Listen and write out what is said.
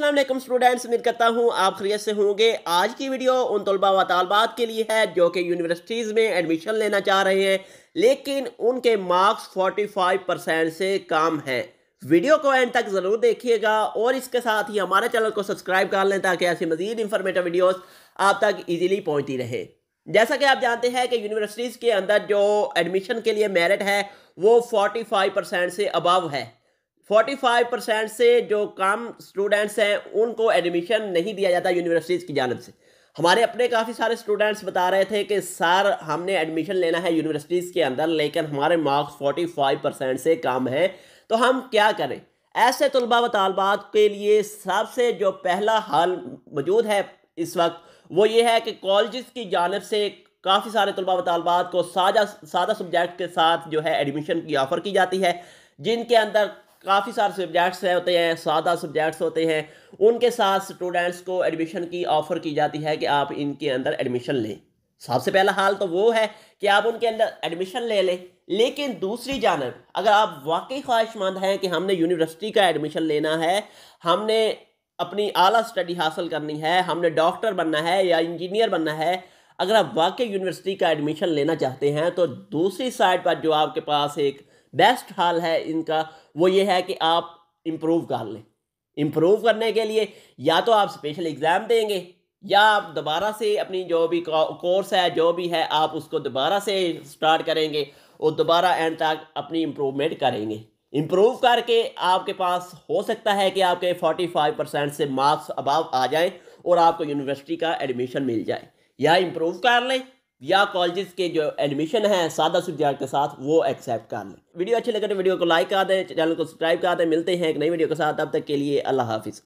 Aslam students उम्मीद करता हूँ आप खरीत से होंगे आज की वीडियो उन तलबा व तालबात के लिए है जो कि यूनिवर्सिटीज़ में एडमिशन लेना चाह रहे हैं लेकिन उनके मार्क्स 45 परसेंट से कम हैं वीडियो को एंड तक ज़रूर देखिएगा और इसके साथ ही हमारे चैनल को सब्सक्राइब कर लें ताकि ऐसी मज़ीद इंफॉर्मेटिव वीडियोज़ आप तक ईजीली पहुँचती रहे जैसा कि आप जानते हैं कि यूनिवर्सिटीज़ के अंदर जो एडमिशन के लिए मेरिट है वो फाइव परसेंट से अबव है 45 परसेंट से जो कम स्टूडेंट्स हैं उनको एडमिशन नहीं दिया जाता यूनिवर्सिटीज़ की जानब से हमारे अपने काफ़ी सारे स्टूडेंट्स बता रहे थे कि सर हमने एडमिशन लेना है यूनिवर्सिटीज़ के अंदर लेकिन हमारे मार्क्स 45 परसेंट से कम हैं तो हम क्या करें ऐसे तलबा व तलबात के लिए सबसे जो पहला हल मौजूद है इस वक्त वो ये है कि कॉलेज़ की जानब से काफ़ी सारे तलबा व तलबात को साझा सादा सब्जेक्ट के साथ जो है एडमिशन की ऑफ़र की जाती है जिनके अंदर काफ़ी सारे सब्जेक्ट्स है होते हैं सादा सब्जेक्ट्स होते हैं उनके साथ स्टूडेंट्स को एडमिशन की ऑफ़र की जाती है कि आप इनके अंदर एडमिशन लें सबसे पहला हाल तो वो है कि आप उनके अंदर एडमिशन ले लें लेकिन दूसरी जानब अगर आप वाकई ख्वाहिशमंद हैं कि हमने यूनिवर्सिटी का एडमिशन लेना है हमने अपनी आला स्टडी हासिल करनी है हमने डॉक्टर बनना है या इंजीनियर बनना है अगर आप वाकई यूनिवर्सिटी का एडमिशन लेना चाहते हैं तो दूसरी साइड पर जो आपके पास एक बेस्ट हाल है इनका वो ये है कि आप इम्प्रूव कर लें इम्प्रूव करने के लिए या तो आप स्पेशल एग्ज़ाम देंगे या आप दोबारा से अपनी जो भी कोर्स है जो भी है आप उसको दोबारा से स्टार्ट करेंगे और दोबारा एंड तक अपनी इम्प्रूवमेंट करेंगे इम्प्रूव करके आपके पास हो सकता है कि आपके 45 परसेंट से मार्क्स अबाव आ जाए और आपको यूनिवर्सिटी का एडमिशन मिल जाए या इम्प्रूव कर लें या कॉलेज के जो एडमिशन है सादा सब्जेक्ट के साथ वो एक्सेप्ट कर लें वीडियो अच्छी लगे तो वीडियो को लाइक कर दें चैनल को सब्सक्राइब कर दें मिलते हैं एक नई वीडियो के साथ अब तक के लिए अल्लाह हाफिज़